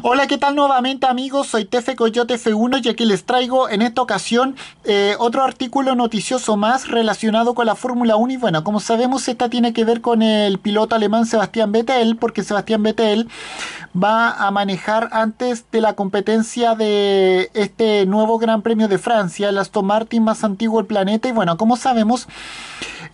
Hola, ¿qué tal nuevamente amigos? Soy Tefe Coyote F1 y aquí les traigo en esta ocasión eh, otro artículo noticioso más relacionado con la Fórmula 1 y bueno, como sabemos esta tiene que ver con el piloto alemán Sebastián Vettel porque Sebastián Vettel va a manejar antes de la competencia de este nuevo Gran Premio de Francia, el Aston Martin más antiguo del planeta. Y bueno, como sabemos,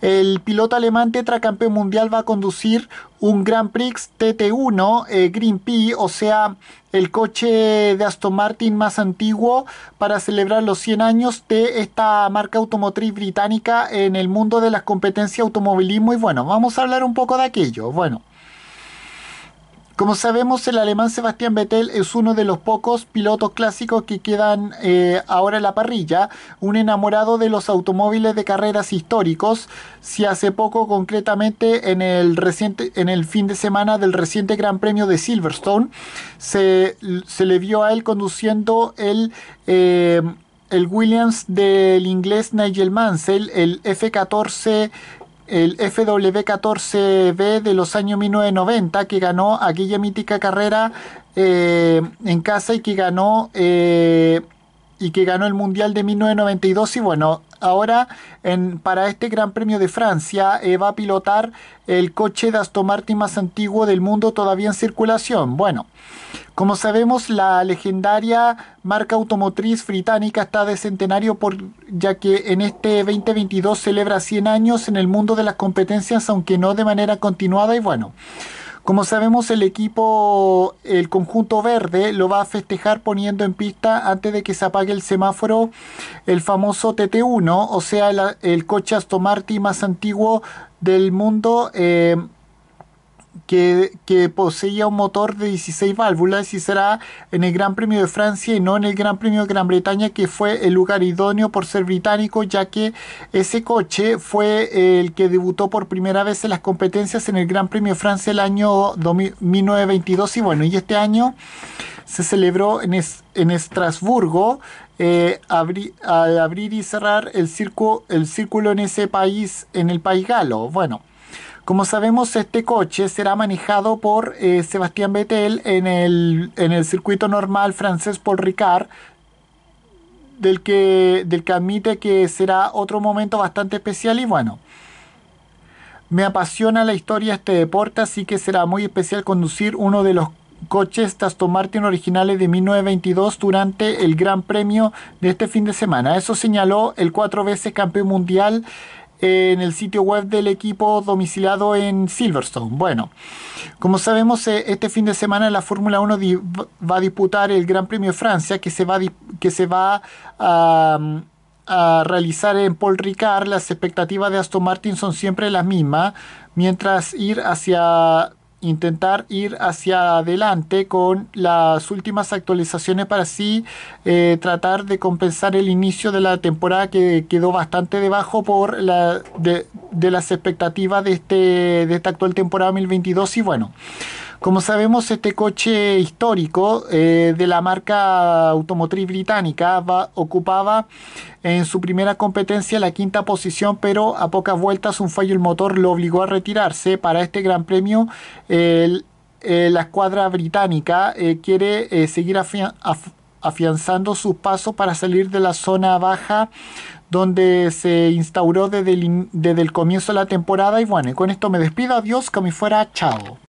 el piloto alemán tetracampeón mundial va a conducir un Grand Prix TT1 eh, Green P, o sea, el coche de Aston Martin más antiguo para celebrar los 100 años de esta marca automotriz británica en el mundo de las competencias automovilismo. Y bueno, vamos a hablar un poco de aquello. Bueno. Como sabemos, el alemán Sebastián Vettel es uno de los pocos pilotos clásicos que quedan eh, ahora en la parrilla, un enamorado de los automóviles de carreras históricos. Si hace poco, concretamente en el, reciente, en el fin de semana del reciente Gran Premio de Silverstone, se, le vio a él conduciendo el... Eh, el Williams del inglés Nigel Mansell, el F14 el FW14B de los años 1990, que ganó a aquella mítica carrera eh, en casa y que ganó... Eh, y que ganó el Mundial de 1992 y bueno, ahora en, para este Gran Premio de Francia eh, va a pilotar el coche de Aston Martin más antiguo del mundo todavía en circulación. Bueno, como sabemos la legendaria marca automotriz británica está de centenario por, ya que en este 2022 celebra 100 años en el mundo de las competencias aunque no de manera continuada y bueno. Como sabemos, el equipo, el conjunto verde, lo va a festejar poniendo en pista antes de que se apague el semáforo el famoso TT1, o sea, el, coche Aston Martin más antiguo del mundo. Eh, que, poseía un motor de 16 válvulas y será en el Gran Premio de Francia y no en el Gran Premio de Gran Bretaña, que fue el lugar idóneo por ser británico, ya que ese coche fue el que debutó por primera vez en las competencias en el Gran Premio de Francia el año 1922. Y bueno, y este año se celebró en, en Estrasburgo. Eh, al abrir y cerrar el, circo, el círculo en ese país, en el país galo. Bueno, como sabemos, este coche será manejado por eh, Sebastián Vettel en el, circuito normal francés Paul Ricard, del que, del admite que será otro momento bastante especial y bueno. Me apasiona la historia de este deporte, así que será muy especial conducir uno de los coches de Martin originales de 1922 durante el Gran Premio de este fin de semana. Eso señaló el cuatro veces campeón mundial en el sitio web del equipo domiciliado en Silverstone. Bueno, como sabemos, eh, este fin de semana la Fórmula 1 va a disputar el Gran Premio de Francia que se va, que se va a, mm, a realizar en Paul Ricard. Las expectativas de Aston Martin son siempre las mismas, mientras ir hacia intentar ir hacia adelante con las últimas actualizaciones para así eh, tratar de compensar el inicio de la temporada que quedó bastante debajo por la de, de las expectativas de, este, de esta actual temporada 2022 y bueno. Como sabemos, este coche histórico eh, de la marca automotriz británica ocupaba en su primera competencia la quinta posición, pero a pocas vueltas un fallo el motor lo obligó a retirarse. Para este gran premio, eh, la escuadra británica eh, quiere seguir afianzando afianzando su paso para salir de la zona baja donde se instauró desde el, comienzo de la temporada. Y bueno, y con esto me despido. Adiós, me fuera. Chao.